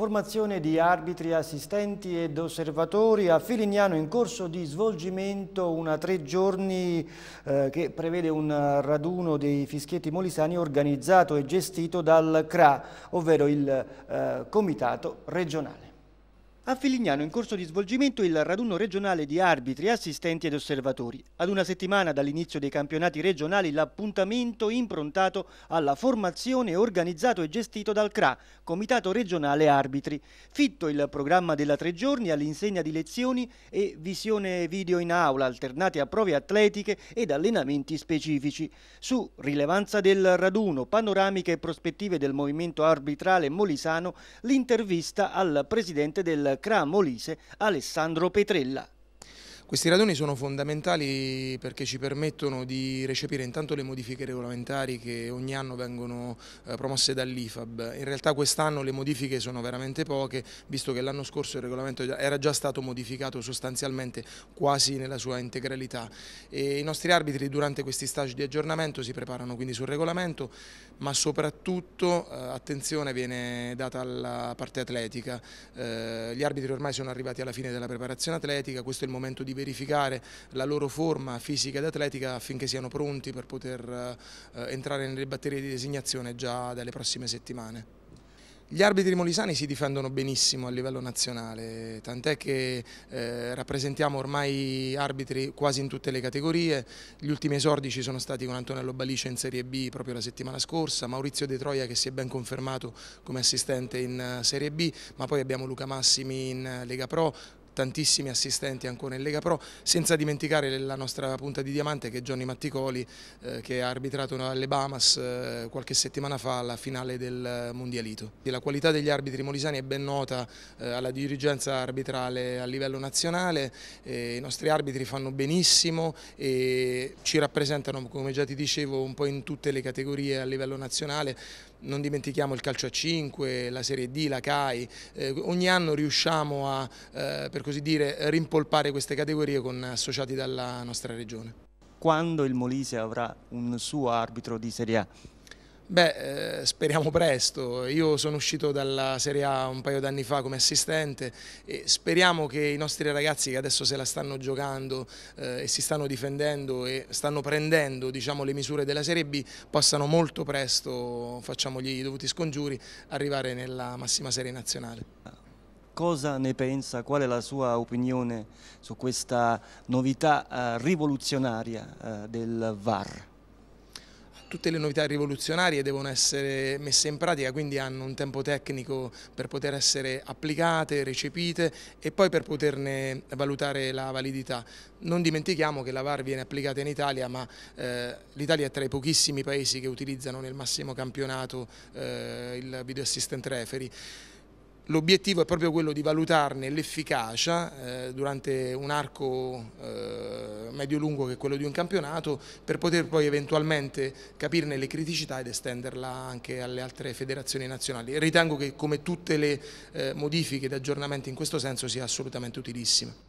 Formazione di arbitri, assistenti ed osservatori a Filignano in corso di svolgimento una tre giorni eh, che prevede un raduno dei fischietti molisani organizzato e gestito dal CRA, ovvero il eh, Comitato regionale. A Filignano in corso di svolgimento il raduno regionale di arbitri, assistenti ed osservatori. Ad una settimana dall'inizio dei campionati regionali l'appuntamento improntato alla formazione organizzato e gestito dal CRA, Comitato Regionale Arbitri. Fitto il programma della tre giorni all'insegna di lezioni e visione video in aula alternate a prove atletiche ed allenamenti specifici. Su rilevanza del raduno, panoramiche e prospettive del movimento arbitrale molisano, l'intervista al presidente del CRA Molise Alessandro Petrella. Questi radoni sono fondamentali perché ci permettono di recepire intanto le modifiche regolamentari che ogni anno vengono eh, promosse dall'IFAB. In realtà quest'anno le modifiche sono veramente poche, visto che l'anno scorso il regolamento era già stato modificato sostanzialmente quasi nella sua integralità. E I nostri arbitri durante questi stage di aggiornamento si preparano quindi sul regolamento, ma soprattutto eh, attenzione viene data alla parte atletica. Eh, gli arbitri ormai sono arrivati alla fine della preparazione atletica, questo è il momento di vedere verificare la loro forma fisica ed atletica affinché siano pronti per poter eh, entrare nelle batterie di designazione già dalle prossime settimane. Gli arbitri molisani si difendono benissimo a livello nazionale, tant'è che eh, rappresentiamo ormai arbitri quasi in tutte le categorie, gli ultimi esordici sono stati con Antonello Balice in Serie B proprio la settimana scorsa, Maurizio De Troia che si è ben confermato come assistente in eh, Serie B, ma poi abbiamo Luca Massimi in eh, Lega Pro, tantissimi assistenti ancora in Lega Pro, senza dimenticare la nostra punta di diamante che è Johnny Matticoli eh, che ha arbitrato alle Bahamas eh, qualche settimana fa alla finale del Mondialito. La qualità degli arbitri molisani è ben nota eh, alla dirigenza arbitrale a livello nazionale, i nostri arbitri fanno benissimo e ci rappresentano come già ti dicevo un po' in tutte le categorie a livello nazionale, non dimentichiamo il calcio a 5, la Serie D, la CAI, eh, ogni anno riusciamo a, eh, per così dire, rimpolpare queste categorie con associati dalla nostra regione. Quando il Molise avrà un suo arbitro di Serie A? Beh, eh, speriamo presto. Io sono uscito dalla Serie A un paio d'anni fa come assistente e speriamo che i nostri ragazzi che adesso se la stanno giocando eh, e si stanno difendendo e stanno prendendo diciamo, le misure della Serie B possano molto presto, facciamogli i dovuti scongiuri, arrivare nella massima serie nazionale. Cosa ne pensa? Qual è la sua opinione su questa novità eh, rivoluzionaria eh, del VAR? tutte le novità rivoluzionarie devono essere messe in pratica, quindi hanno un tempo tecnico per poter essere applicate, recepite e poi per poterne valutare la validità. Non dimentichiamo che la VAR viene applicata in Italia, ma eh, l'Italia è tra i pochissimi paesi che utilizzano nel massimo campionato eh, il video assistant referee. L'obiettivo è proprio quello di valutarne l'efficacia eh, durante un arco eh, medio-lungo che quello di un campionato per poter poi eventualmente capirne le criticità ed estenderla anche alle altre federazioni nazionali. Ritengo che come tutte le eh, modifiche ed aggiornamenti in questo senso sia assolutamente utilissima.